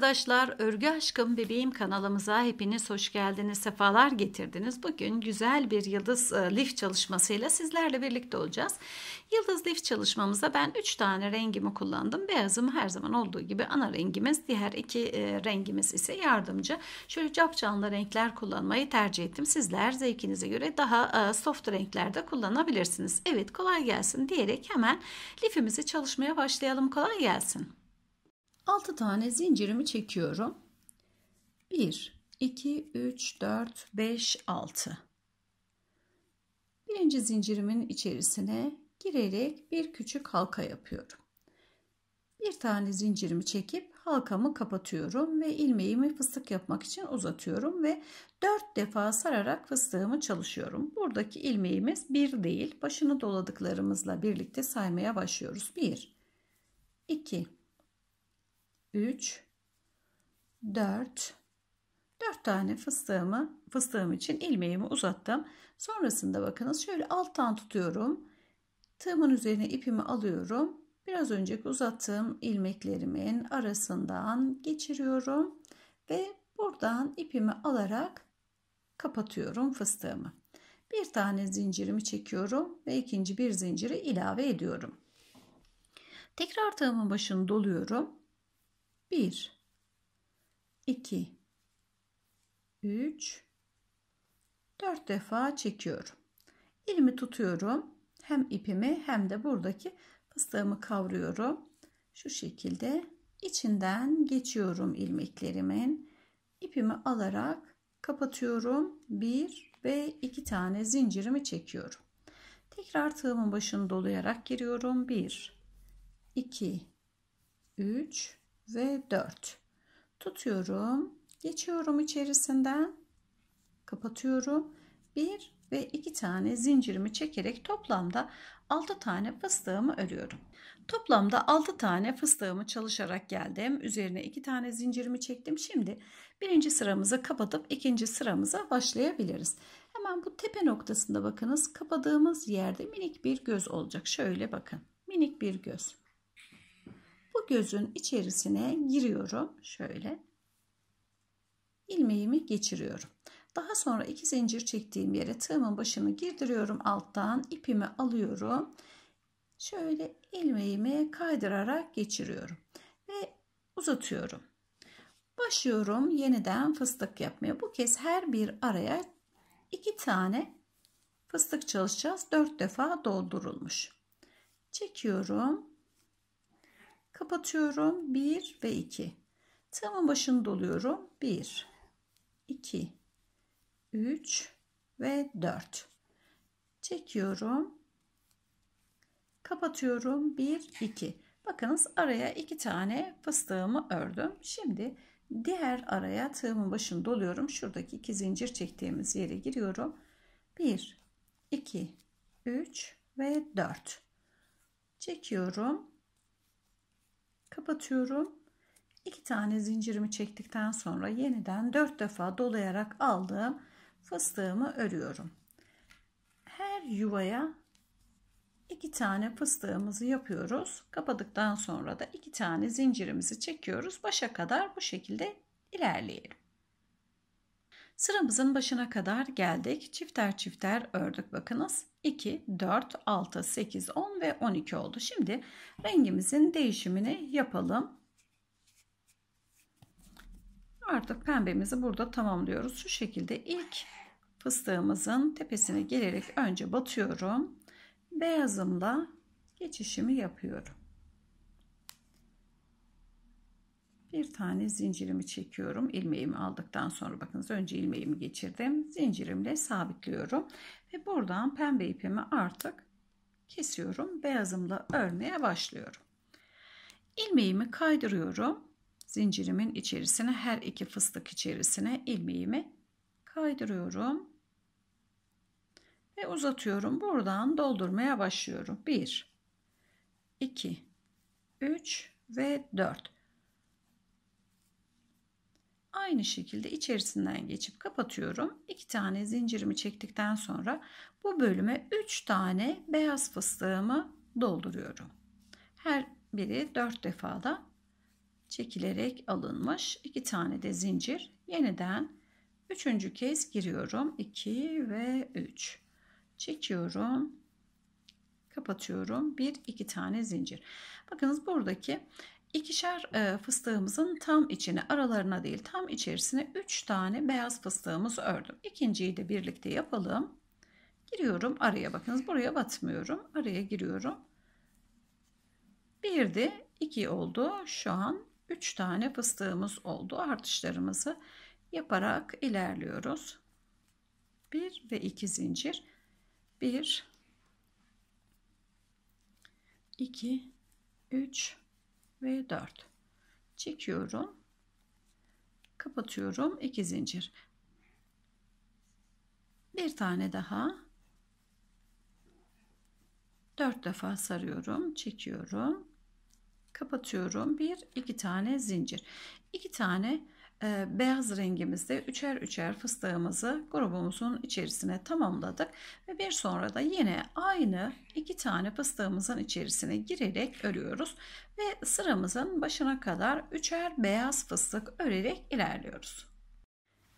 arkadaşlar Örgü Aşkım Bebeğim kanalımıza hepiniz hoş geldiniz, sefalar getirdiniz. Bugün güzel bir yıldız e, lif çalışmasıyla sizlerle birlikte olacağız. Yıldız lif çalışmamıza ben 3 tane rengimi kullandım. Beyazım her zaman olduğu gibi ana rengimiz, diğer iki e, rengimiz ise yardımcı. Şöyle canlı renkler kullanmayı tercih ettim. Sizler zevkinize göre daha e, soft renklerde kullanabilirsiniz. Evet kolay gelsin diyerek hemen lifimizi çalışmaya başlayalım. Kolay gelsin. 6 tane zincirimi çekiyorum. 1, 2, 3, 4, 5, 6. Birinci zincirimin içerisine girerek bir küçük halka yapıyorum. Bir tane zincirimi çekip halkamı kapatıyorum ve ilmeğimi fıstık yapmak için uzatıyorum ve 4 defa sararak fıstığımı çalışıyorum. Buradaki ilmeğimiz 1 değil. Başını doladıklarımızla birlikte saymaya başlıyoruz. 1 2 3, 4, 4 tane fıstığımı fıstığım için ilmeğimi uzattım. Sonrasında bakınız şöyle alttan tutuyorum. Tığımın üzerine ipimi alıyorum. Biraz önceki uzattığım ilmeklerimin arasından geçiriyorum ve buradan ipimi alarak kapatıyorum fıstığımı. Bir tane zincirimi çekiyorum ve ikinci bir zinciri ilave ediyorum. Tekrar tığımın başını doluyorum 1 2 3 4 defa çekiyorum. Elimi tutuyorum. Hem ipimi hem de buradaki fıstığımı kavruyorum. Şu şekilde içinden geçiyorum ilmeklerimin. İpimi alarak kapatıyorum. 1 ve 2 tane zincirimi çekiyorum. Tekrar tığımın başını dolayarak giriyorum. 1 2 3 ve 4 tutuyorum geçiyorum içerisinden kapatıyorum 1 ve 2 tane zincirimi çekerek toplamda 6 tane fıstığımı örüyorum. Toplamda 6 tane fıstığımı çalışarak geldim. Üzerine 2 tane zincirimi çektim. Şimdi birinci sıramızı kapatıp ikinci sıramıza başlayabiliriz. Hemen bu tepe noktasında bakınız kapadığımız yerde minik bir göz olacak. Şöyle bakın minik bir göz. Bu gözün içerisine giriyorum. Şöyle ilmeğimi geçiriyorum. Daha sonra iki zincir çektiğim yere tığımın başını girdiriyorum alttan ipimi alıyorum. Şöyle ilmeğimi kaydırarak geçiriyorum ve uzatıyorum. Başlıyorum yeniden fıstık yapmaya. Bu kez her bir araya iki tane fıstık çalışacağız. Dört defa doldurulmuş. Çekiyorum. Kapatıyorum. 1 ve 2. Tığımın başını doluyorum. 1, 2, 3 ve 4. Çekiyorum. Kapatıyorum. 1, 2. Bakınız araya 2 tane fıstığımı ördüm. Şimdi diğer araya tığımın başını doluyorum. Şuradaki 2 zincir çektiğimiz yere giriyorum. 1, 2, 3 ve 4. Çekiyorum kapatıyorum. 2 tane zincirimi çektikten sonra yeniden 4 defa dolayarak aldığım fıstığımı örüyorum. Her yuvaya 2 tane fıstığımızı yapıyoruz. Kapadıktan sonra da 2 tane zincirimizi çekiyoruz. Başa kadar bu şekilde ilerleyelim. Sıramızın başına kadar geldik. Çifter çifter ördük bakınız. 2, 4, 6, 8, 10 ve 12 oldu. Şimdi rengimizin değişimini yapalım. Artık pembemizi burada tamamlıyoruz. Şu şekilde ilk fıstığımızın tepesine gelerek önce batıyorum. Beyazımla geçişimi yapıyorum. bir tane zincirimi çekiyorum. ilmeğimi aldıktan sonra bakınız önce ilmeğimi geçirdim. Zincirimle sabitliyorum. Ve buradan pembe ipimi artık kesiyorum. Beyazımla örmeye başlıyorum. ilmeğimi kaydırıyorum. Zincirimin içerisine her iki fıstık içerisine ilmeğimi kaydırıyorum. Ve uzatıyorum. Buradan doldurmaya başlıyorum. 1, 2, 3 ve 4. Aynı şekilde içerisinden geçip kapatıyorum. 2 tane zincirimi çektikten sonra bu bölüme 3 tane beyaz fıstığımı dolduruyorum. Her biri 4 da çekilerek alınmış. 2 tane de zincir. Yeniden 3. kez giriyorum. 2 ve 3. Çekiyorum. Kapatıyorum. 1 2 tane zincir. Bakınız buradaki İkişer e, fıstığımızın tam içine aralarına değil tam içerisine 3 tane beyaz fıstığımız ördüm. İkinciyi de birlikte yapalım. Giriyorum araya bakınız buraya batmıyorum. Araya giriyorum. 1'di 2 oldu. Şu an 3 tane fıstığımız oldu. Artışlarımızı yaparak ilerliyoruz. 1 ve 2 zincir. 1 2 3 ve 4 çekiyorum kapatıyorum 2 zincir bir tane daha 4 defa sarıyorum çekiyorum kapatıyorum bir iki tane zincir iki tane ee, beyaz rengimizde üçer üçer fıstığımızı grubumuzun içerisine tamamladık ve bir sonra da yine aynı iki tane fıstığımızın içerisine girerek örüyoruz ve sıramızın başına kadar üçer beyaz fıstık örerek ilerliyoruz.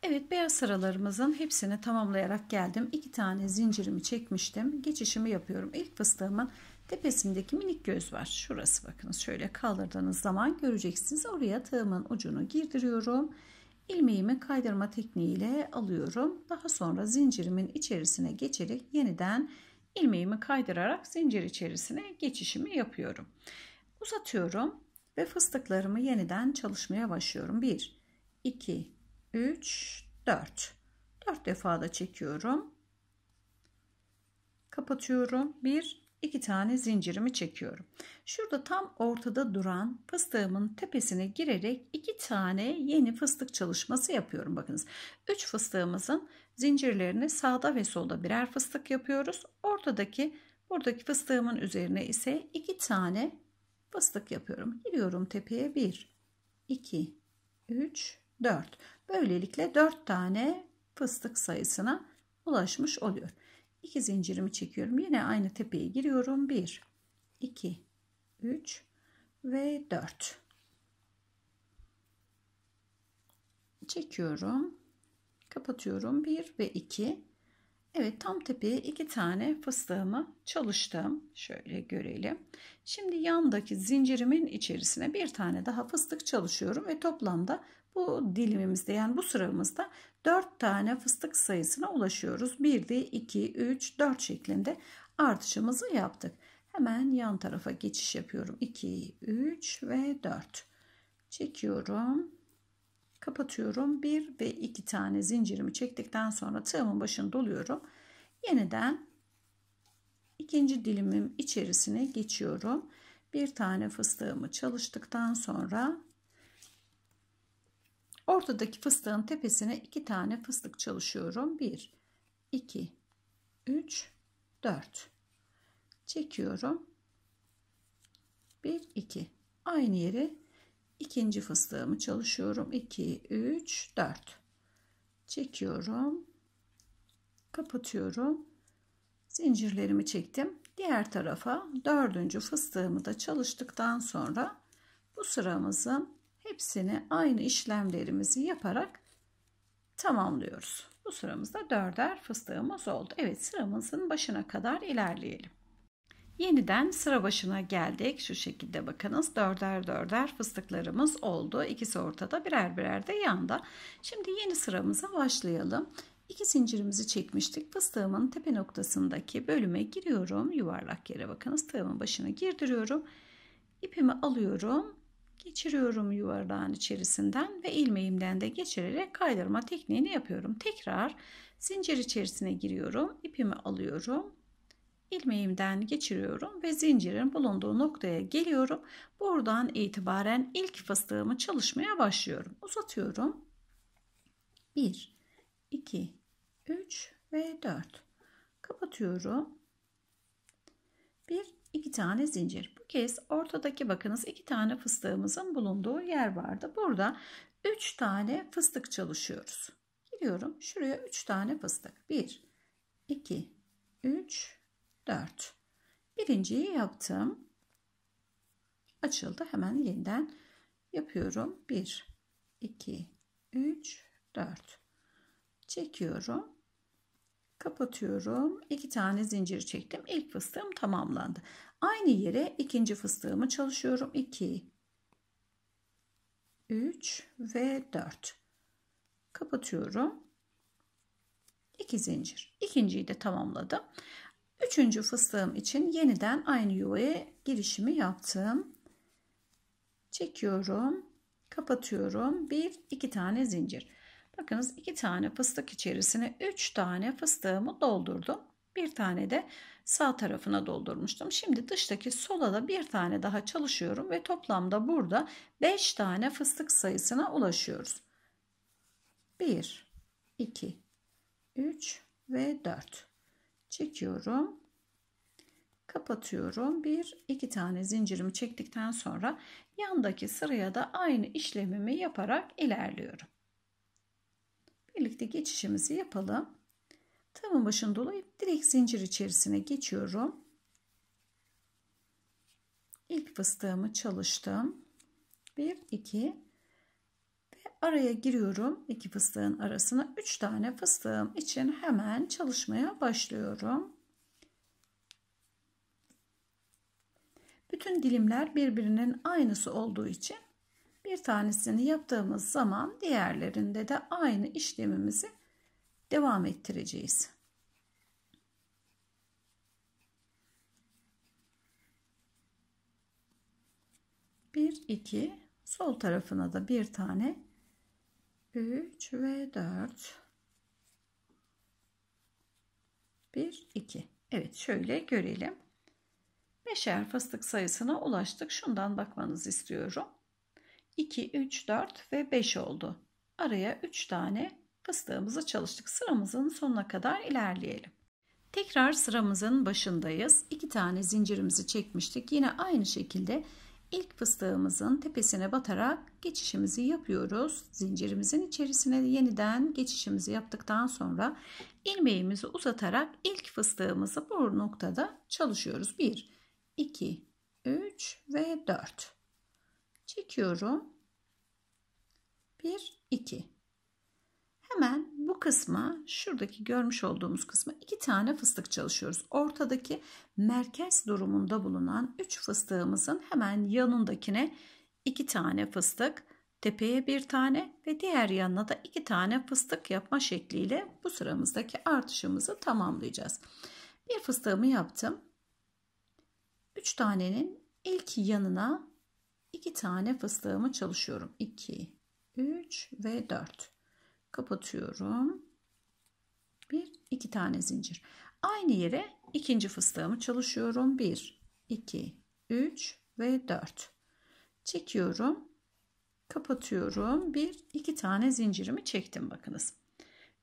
Evet beyaz sıralarımızın hepsini tamamlayarak geldim. İki tane zincirimi çekmiştim. Geçişimi yapıyorum. İlk fıstığımın Tepesindeki minik göz var. Şurası bakınız şöyle kaldırdığınız zaman göreceksiniz. Oraya tığımın ucunu girdiriyorum. İlmeğimi kaydırma tekniğiyle alıyorum. Daha sonra zincirimin içerisine geçerek yeniden ilmeğimi kaydırarak zincir içerisine geçişimi yapıyorum. Uzatıyorum ve fıstıklarımı yeniden çalışmaya başlıyorum. 1, 2, 3, 4. 4 defa da çekiyorum. Kapatıyorum. 1, iki tane zincirimi çekiyorum. Şurada tam ortada duran fıstığımın tepesine girerek iki tane yeni fıstık çalışması yapıyorum. Bakınız 3 fıstığımızın zincirlerini sağda ve solda birer fıstık yapıyoruz. Ortadaki buradaki fıstığımın üzerine ise iki tane fıstık yapıyorum. Giriyorum tepeye 1, 2, 3, 4. Böylelikle 4 tane fıstık sayısına ulaşmış oluyor. 2 zincirimi çekiyorum. Yine aynı tepeye giriyorum. 1, 2, 3 ve 4. Çekiyorum. Kapatıyorum. 1 ve 2. Evet tam tepeye 2 tane fıstığımı çalıştım. Şöyle görelim. Şimdi yandaki zincirimin içerisine bir tane daha fıstık çalışıyorum ve toplamda bu dilimimizde yani bu sıramızda 4 tane fıstık sayısına ulaşıyoruz. 1'di, 2, 3, 4 şeklinde artışımızı yaptık. Hemen yan tarafa geçiş yapıyorum. 2, 3 ve 4. Çekiyorum. Kapatıyorum. 1 ve 2 tane zincirimi çektikten sonra tığımın başını doluyorum. Yeniden ikinci dilimim içerisine geçiyorum. Bir tane fıstığımı çalıştıktan sonra Ortadaki fıstığın tepesine iki tane fıstık çalışıyorum. 1, 2, 3, 4. Çekiyorum. 1, 2. Aynı yere ikinci fıstığımı çalışıyorum. 2, 3, 4. Çekiyorum. Kapatıyorum. Zincirlerimi çektim. Diğer tarafa dördüncü fıstığımı da çalıştıktan sonra bu sıramızın hepsini aynı işlemlerimizi yaparak tamamlıyoruz. Bu sıramızda dörder fıstığımız oldu. Evet sıramızın başına kadar ilerleyelim. Yeniden sıra başına geldik. Şu şekilde bakınız dörder dörder fıstıklarımız oldu. İkisi ortada birer birer de yanda. Şimdi yeni sıramıza başlayalım. İki zincirimizi çekmiştik. Fıstığımın tepe noktasındaki bölüme giriyorum. Yuvarlak yere bakınız. Tığımın başına girdiriyorum. İpimi alıyorum geçiriyorum yuvarlağın içerisinden ve ilmeğimden de geçirerek kaydırma tekniğini yapıyorum. Tekrar zincir içerisine giriyorum. ipimi alıyorum. ilmeğimden geçiriyorum ve zincirin bulunduğu noktaya geliyorum. Buradan itibaren ilk fıstığımı çalışmaya başlıyorum. Uzatıyorum. 1 2 3 ve 4 kapatıyorum. Bir 2 tane zincir. Bu kez ortadaki bakınız 2 tane fıstığımızın bulunduğu yer vardı. Burada 3 tane fıstık çalışıyoruz. Gidiyorum şuraya 3 tane fıstık. 1, 2, 3, 4. Birinciyi yaptım. Açıldı. Hemen yeniden yapıyorum. 1, 2, 3, 4. Çekiyorum. Kapatıyorum. İki tane zincir çektim. İlk fıstığım tamamlandı. Aynı yere ikinci fıstığımı çalışıyorum. 2 3 ve 4. Kapatıyorum. 2 zincir. İkinciyi de tamamladım. Üçüncü fıstığım için yeniden aynı yuvaya girişimi yaptım. Çekiyorum. Kapatıyorum. Bir, iki tane zincir. Bakınız iki tane fıstık içerisine üç tane fıstığımı doldurdum. Bir tane de sağ tarafına doldurmuştum. Şimdi dıştaki sola da bir tane daha çalışıyorum ve toplamda burada 5 tane fıstık sayısına ulaşıyoruz. 1, 2, 3 ve 4. Çekiyorum. Kapatıyorum. Bir, iki tane zincirimi çektikten sonra yandaki sıraya da aynı işlemimi yaparak ilerliyorum birlikte geçişimizi yapalım. Tığımın başını dolayıp direkt zincir içerisine geçiyorum. İlk fıstığımı çalıştım. 1 2 ve araya giriyorum. İki fıstığın arasına 3 tane fıstığım için hemen çalışmaya başlıyorum. Bütün dilimler birbirinin aynısı olduğu için bir tanesini yaptığımız zaman diğerlerinde de aynı işlemimizi devam ettireceğiz. Bir, iki, sol tarafına da bir tane, üç ve dört. Bir, iki. Evet şöyle görelim. Beşer fıstık sayısına ulaştık. Şundan bakmanızı istiyorum. 2, 3, 4 ve 5 oldu. Araya 3 tane fıstığımızı çalıştık. Sıramızın sonuna kadar ilerleyelim. Tekrar sıramızın başındayız. 2 tane zincirimizi çekmiştik. Yine aynı şekilde ilk fıstığımızın tepesine batarak geçişimizi yapıyoruz. Zincirimizin içerisine yeniden geçişimizi yaptıktan sonra ilmeğimizi uzatarak ilk fıstığımızı bu noktada çalışıyoruz. 1, 2, 3 ve 4 çekiyorum. 1 2 Hemen bu kısma şuradaki görmüş olduğumuz kısma iki tane fıstık çalışıyoruz. Ortadaki merkez durumunda bulunan 3 fıstığımızın hemen yanındakine iki tane fıstık, tepeye bir tane ve diğer yanına da iki tane fıstık yapma şekliyle bu sıramızdaki artışımızı tamamlayacağız. Bir fıstığımı yaptım. 3 tanenin ilk yanına 2 tane fıstığımı çalışıyorum. 2, 3 ve 4. Kapatıyorum. 1, 2 tane zincir. Aynı yere ikinci fıstığımı çalışıyorum. 1, 2, 3 ve 4. Çekiyorum. Kapatıyorum. 1, 2 tane zincirimi çektim bakınız.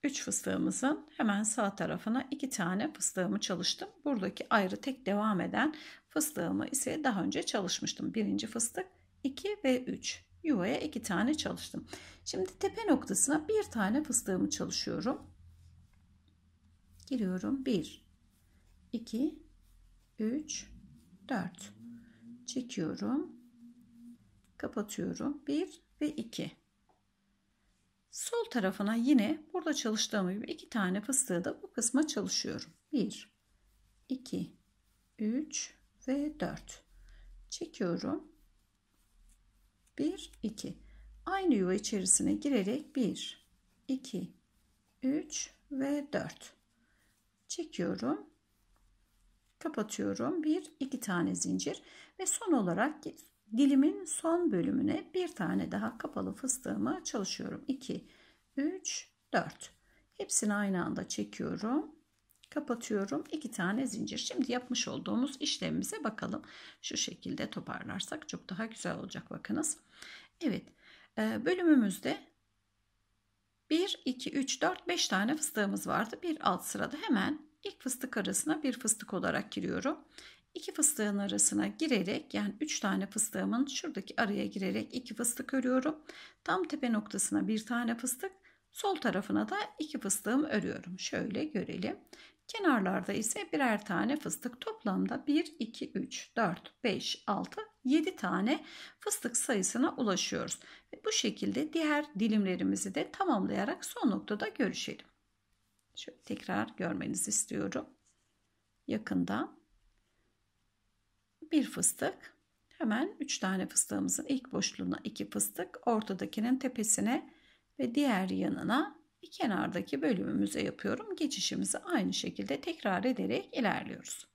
3 fıstığımızın hemen sağ tarafına 2 tane fıstığımı çalıştım. Buradaki ayrı tek devam eden fıstığımı ise daha önce çalışmıştım. Birinci fıstık 2 ve 3 yuvaya 2 tane çalıştım. Şimdi tepe noktasına bir tane fıstığımı çalışıyorum. Giriyorum 1 2 3 4 çekiyorum. Kapatıyorum 1 ve 2. Sol tarafına yine burada çalıştığım gibi 2 tane fıstığı da bu kısma çalışıyorum. 1 2 3 ve 4 çekiyorum 1, 2. Aynı yuva içerisine girerek 1, 2, 3 ve 4. Çekiyorum. Kapatıyorum. 1, 2 tane zincir ve son olarak dilimin son bölümüne bir tane daha kapalı fıstığımı çalışıyorum. 2, 3, 4. Hepsini aynı anda çekiyorum kapatıyorum. 2 tane zincir. Şimdi yapmış olduğumuz işlemimize bakalım. Şu şekilde toparlarsak çok daha güzel olacak bakınız. Evet e, bölümümüzde 1, 2, 3, 4, 5 tane fıstığımız vardı. Bir alt sırada hemen ilk fıstık arasına bir fıstık olarak giriyorum. İki fıstığın arasına girerek yani 3 tane fıstığımın şuradaki araya girerek iki fıstık örüyorum. Tam tepe noktasına bir tane fıstık Sol tarafına da iki fıstığım örüyorum. Şöyle görelim. Kenarlarda ise birer tane fıstık. Toplamda 1, 2, 3, 4, 5, 6, 7 tane fıstık sayısına ulaşıyoruz. ve Bu şekilde diğer dilimlerimizi de tamamlayarak son noktada görüşelim. Şöyle tekrar görmenizi istiyorum. Yakından bir fıstık. Hemen 3 tane fıstığımızın ilk boşluğuna 2 fıstık. Ortadakinin tepesine ve diğer yanına bir kenardaki bölümümüze yapıyorum. Geçişimizi aynı şekilde tekrar ederek ilerliyoruz.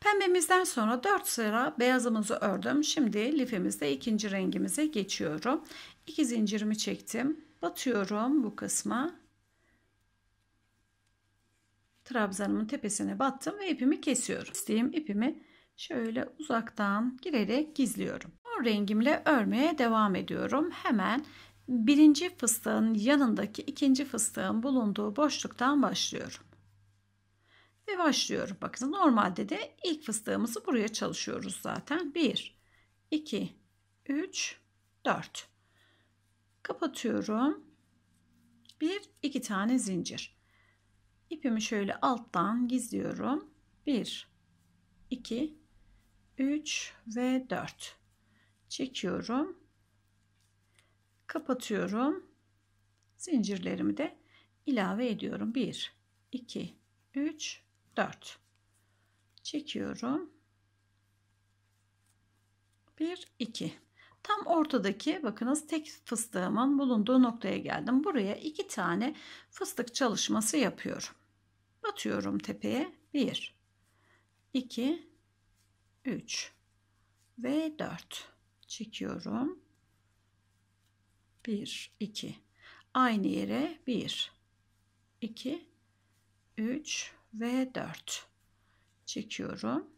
Pembemizden sonra 4 sıra beyazımızı ördüm. Şimdi lifimizde ikinci rengimize geçiyorum. 2 zincirimi çektim. Batıyorum bu kısma. Trabzanımın tepesine battım ve ipimi kesiyorum. İsteyim ipimi şöyle uzaktan girerek gizliyorum. O rengimle örmeye devam ediyorum. Hemen birinci fıstığın yanındaki ikinci fıstığın bulunduğu boşluktan başlıyorum. Ve başlıyorum. Bakın normalde de ilk fıstığımızı buraya çalışıyoruz zaten. 1, 2, 3, 4. Kapatıyorum. 1, 2 tane zincir. İpimi şöyle alttan gizliyorum. 1, 2, 3 ve 4. Çekiyorum kapatıyorum. Zincirlerimi de ilave ediyorum. 1, 2, 3, 4. Çekiyorum. 1, 2. Tam ortadaki bakınız tek fıstığımın bulunduğu noktaya geldim. Buraya iki tane fıstık çalışması yapıyorum. Batıyorum tepeye. 1, 2, 3 ve 4 çekiyorum. 1, 2. Aynı yere 1, 2, 3 ve 4 çekiyorum.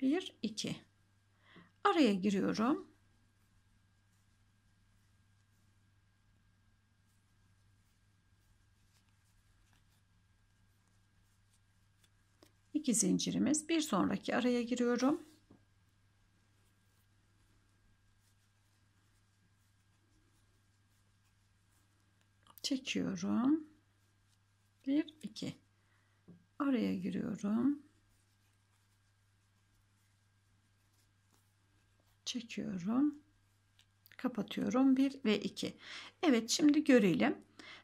1, 2. Araya giriyorum. iki zincirimiz. Bir sonraki araya giriyorum. çekiyorum. 1 2 araya giriyorum. Çekiyorum. Kapatıyorum 1 ve 2. Evet şimdi görelim.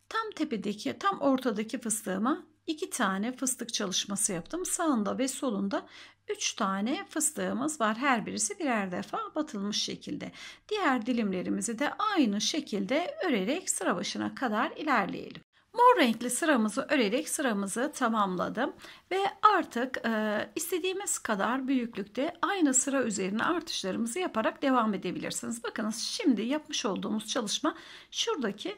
Tam tepedeki tam ortadaki fıstığıma 2 tane fıstık çalışması yaptım. Sağında ve solunda 3 tane fıstığımız var. Her birisi birer defa batılmış şekilde. Diğer dilimlerimizi de aynı şekilde örerek sıra başına kadar ilerleyelim. Mor renkli sıramızı örerek sıramızı tamamladım ve artık e, istediğimiz kadar büyüklükte aynı sıra üzerine artışlarımızı yaparak devam edebilirsiniz. Bakınız şimdi yapmış olduğumuz çalışma şuradaki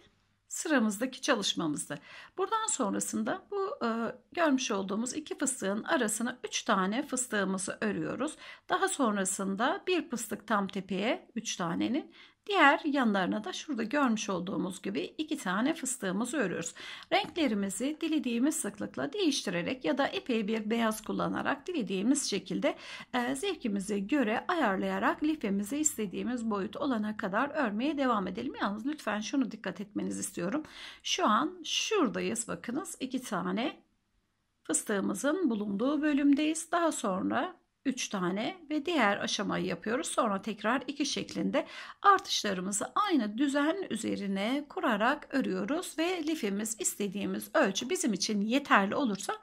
sıramızdaki çalışmamızdı. Buradan sonrasında bu e, görmüş olduğumuz iki fıstığın arasına 3 tane fıstığımızı örüyoruz. Daha sonrasında bir fıstık tam tepeye 3 tanenin Diğer yanlarına da şurada görmüş olduğumuz gibi iki tane fıstığımızı örüyoruz. Renklerimizi dilediğimiz sıklıkla değiştirerek ya da epey bir beyaz kullanarak dilediğimiz şekilde e, zevkimize göre ayarlayarak lifemizi istediğimiz boyut olana kadar örmeye devam edelim. Yalnız lütfen şunu dikkat etmenizi istiyorum. Şu an şuradayız bakınız iki tane fıstığımızın bulunduğu bölümdeyiz. Daha sonra 3 tane ve diğer aşamayı yapıyoruz. Sonra tekrar 2 şeklinde artışlarımızı aynı düzen üzerine kurarak örüyoruz ve lifimiz istediğimiz ölçü bizim için yeterli olursa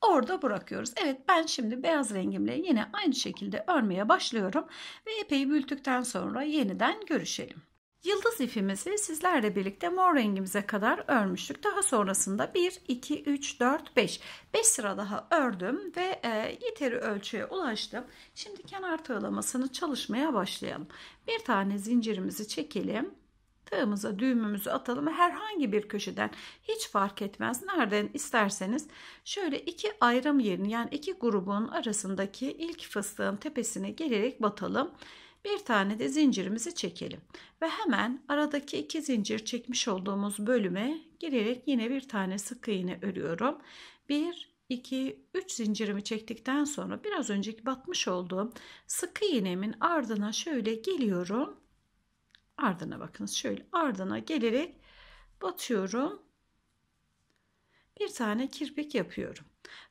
orada bırakıyoruz. Evet ben şimdi beyaz rengimle yine aynı şekilde örmeye başlıyorum ve epey büyüttükten sonra yeniden görüşelim. Yıldız ifimizi sizlerle birlikte mor rengimize kadar örmüştük. Daha sonrasında 1, 2, 3, 4, 5. 5 sıra daha ördüm ve e, yeteri ölçüye ulaştım. Şimdi kenar tığlamasını çalışmaya başlayalım. Bir tane zincirimizi çekelim. Tığımıza düğümümüzü atalım. Herhangi bir köşeden hiç fark etmez. Nereden isterseniz şöyle iki ayrım yerini yani iki grubun arasındaki ilk fıstığın tepesine gelerek batalım. Batalım bir tane de zincirimizi çekelim. Ve hemen aradaki iki zincir çekmiş olduğumuz bölüme girerek yine bir tane sık iğne örüyorum. 1 2 3 zincirimi çektikten sonra biraz önceki batmış olduğum sık iğnemin ardına şöyle geliyorum. Ardına bakınız şöyle ardına gelerek batıyorum. Bir tane kirpik yapıyorum.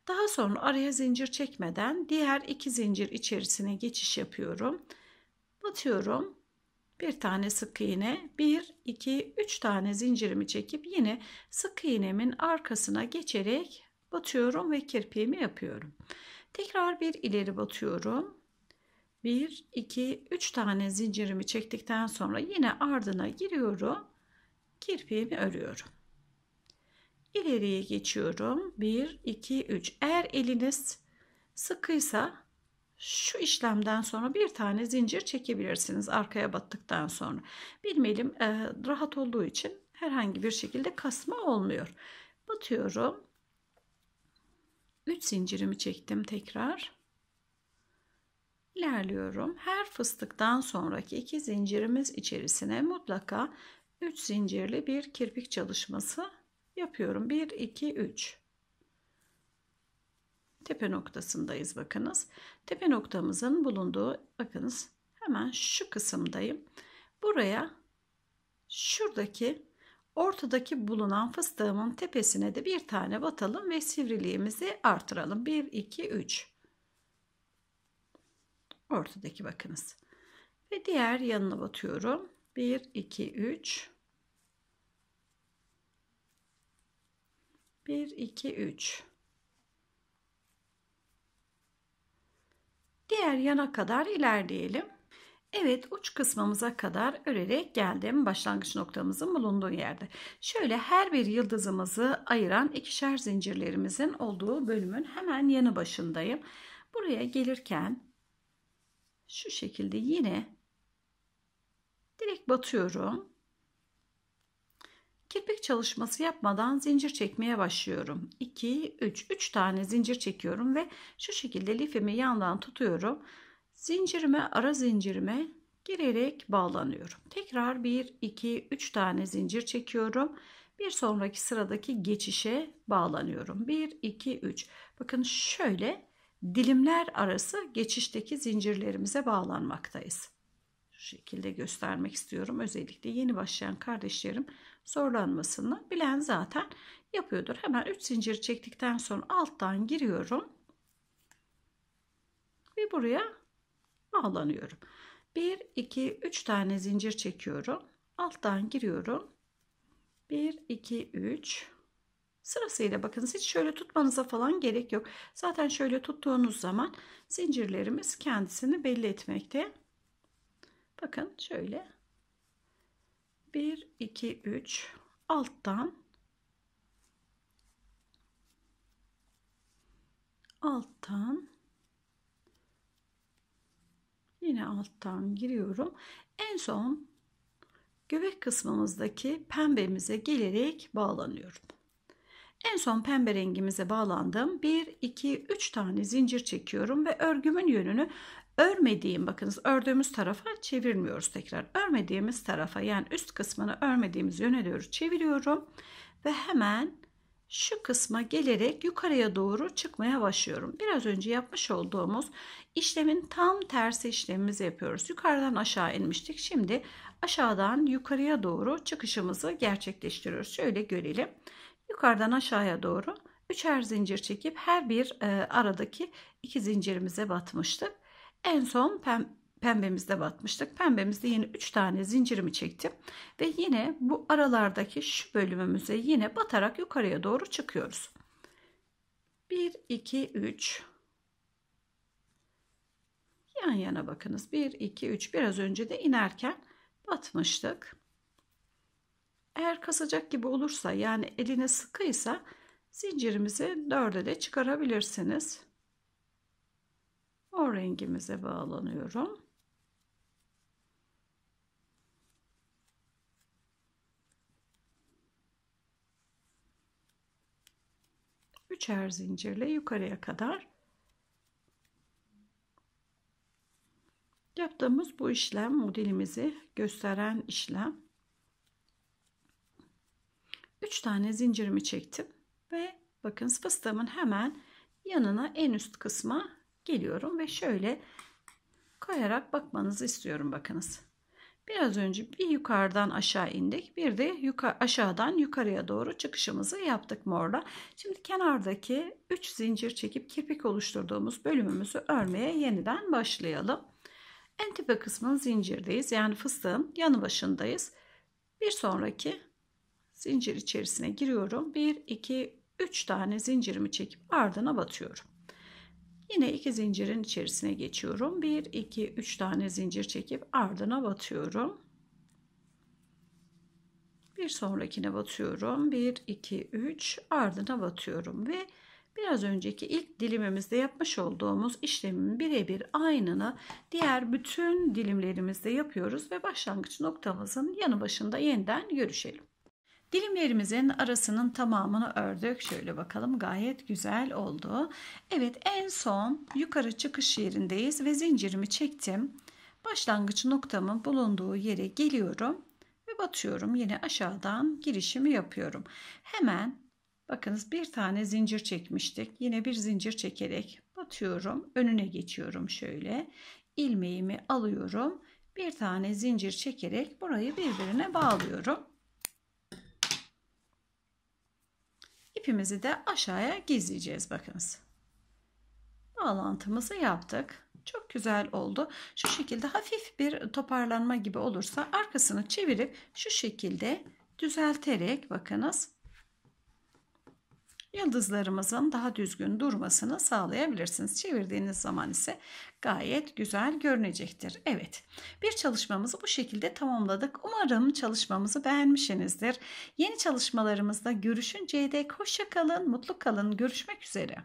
Daha sonra araya zincir çekmeden diğer iki zincir içerisine geçiş yapıyorum batıyorum. Bir tane sık iğne, 1, 2, 3 tane zincirimi çekip yine sık iğnemin arkasına geçerek batıyorum ve kirpiğimi yapıyorum. Tekrar bir ileri batıyorum. 1, 2, 3 tane zincirimi çektikten sonra yine ardına giriyorum. Kirpiğimi örüyorum. İleriye geçiyorum. 1, 2, 3. Eğer eliniz sıkıysa şu işlemden sonra bir tane zincir çekebilirsiniz arkaya battıktan sonra. Benim elim e, rahat olduğu için herhangi bir şekilde kasma olmuyor. Batıyorum. 3 zincirimi çektim tekrar. İlerliyorum. Her fıstıktan sonraki iki zincirimiz içerisine mutlaka 3 zincirli bir kirpik çalışması yapıyorum. 1 2 3 tepe noktasındayız bakınız. Tepe noktamızın bulunduğu bakınız hemen şu kısımdayım. Buraya şuradaki ortadaki bulunan fıstığımın tepesine de bir tane batalım ve sivriliğimizi artıralım. 1, 2, 3. Ortadaki bakınız. Ve diğer yanına batıyorum. 1, 2, 3. 1, 2, 3. diğer yana kadar ilerleyelim. Evet uç kısmımıza kadar örerek geldim başlangıç noktamızın bulunduğu yerde. Şöyle her bir yıldızımızı ayıran ikişer zincirlerimizin olduğu bölümün hemen yanı başındayım. Buraya gelirken şu şekilde yine direkt batıyorum. Kirpik çalışması yapmadan zincir çekmeye başlıyorum. 2, 3, 3 tane zincir çekiyorum ve şu şekilde lifimi yandan tutuyorum. Zincirime ara zincirime girerek bağlanıyorum. Tekrar 1, 2, 3 tane zincir çekiyorum. Bir sonraki sıradaki geçişe bağlanıyorum. 1, 2, 3. Bakın şöyle dilimler arası geçişteki zincirlerimize bağlanmaktayız. Şu şekilde göstermek istiyorum. Özellikle yeni başlayan kardeşlerim sorulanmasını bilen zaten yapıyordur. Hemen 3 zincir çektikten sonra alttan giriyorum. Ve buraya bağlanıyorum. 1, 2, 3 tane zincir çekiyorum. Alttan giriyorum. 1, 2, 3. Sırasıyla bakın hiç şöyle tutmanıza falan gerek yok. Zaten şöyle tuttuğunuz zaman zincirlerimiz kendisini belli etmekte. Bakın şöyle 1 2 3 alttan alttan yine alttan giriyorum. En son göbek kısmımızdaki pembemize gelerek bağlanıyorum. En son pembe rengimize bağlandım. 1, 2, 3 tane zincir çekiyorum ve örgümün yönünü örmediğim bakınız ördüğümüz tarafa çevirmiyoruz tekrar. Örmediğimiz tarafa yani üst kısmını örmediğimiz yöne doğru çeviriyorum ve hemen şu kısma gelerek yukarıya doğru çıkmaya başlıyorum. Biraz önce yapmış olduğumuz işlemin tam tersi işlemimizi yapıyoruz. Yukarıdan aşağı inmiştik. Şimdi aşağıdan yukarıya doğru çıkışımızı gerçekleştiriyoruz. Şöyle görelim. Yukarıdan aşağıya doğru üçer zincir çekip her bir e, aradaki iki zincirimize batmıştık. En son pem pembemizde batmıştık. Pembemizde yine 3 tane zincirimi çektim. Ve yine bu aralardaki şu bölümümüze yine batarak yukarıya doğru çıkıyoruz. 1, 2, 3. Yan yana bakınız. 1, 2, 3. Biraz önce de inerken batmıştık. Eğer kasacak gibi olursa yani eline sıkıysa zincirimizi dörde de çıkarabilirsiniz. O rengimize bağlanıyorum. Üçer zincirle yukarıya kadar Yaptığımız bu işlem modelimizi gösteren işlem. Üç tane zincirimi çektim ve bakın fıstığımın hemen yanına en üst kısma geliyorum ve şöyle koyarak bakmanızı istiyorum bakınız. Biraz önce bir yukarıdan aşağı indik. Bir de yukarı, aşağıdan yukarıya doğru çıkışımızı yaptık morla. Şimdi kenardaki 3 zincir çekip kirpik oluşturduğumuz bölümümüzü örmeye yeniden başlayalım. En tepe kısmın zincirdeyiz. Yani fıstığın yanı başındayız. Bir sonraki zincir içerisine giriyorum. 1, 2, 3 tane zincirimi çekip ardına batıyorum. Yine iki zincirin içerisine geçiyorum. 1, 2, 3 tane zincir çekip ardına batıyorum. Bir sonrakine batıyorum. 1, 2, 3 ardına batıyorum ve biraz önceki ilk dilimimizde yapmış olduğumuz işlemin birebir aynını diğer bütün dilimlerimizde yapıyoruz ve başlangıç noktamızın yanı başında yeniden görüşelim. Dilimlerimizin arasının tamamını ördük. Şöyle bakalım gayet güzel oldu. Evet en son yukarı çıkış yerindeyiz ve zincirimi çektim. Başlangıç noktamın bulunduğu yere geliyorum ve batıyorum. Yine aşağıdan girişimi yapıyorum. Hemen bakınız bir tane zincir çekmiştik. Yine bir zincir çekerek batıyorum. Önüne geçiyorum şöyle. ilmeğimi alıyorum. Bir tane zincir çekerek burayı birbirine bağlıyorum. ipimizi de aşağıya gizleyeceğiz bakınız. Bağlantımızı yaptık. Çok güzel oldu. Şu şekilde hafif bir toparlanma gibi olursa arkasını çevirip şu şekilde düzelterek bakınız yıldızlarımızın daha düzgün durmasını sağlayabilirsiniz. Çevirdiğiniz zaman ise gayet güzel görünecektir. Evet bir çalışmamızı bu şekilde tamamladık. Umarım çalışmamızı beğenmişsinizdir. Yeni çalışmalarımızda görüşünceye dek hoşça kalın, mutlu kalın. Görüşmek üzere.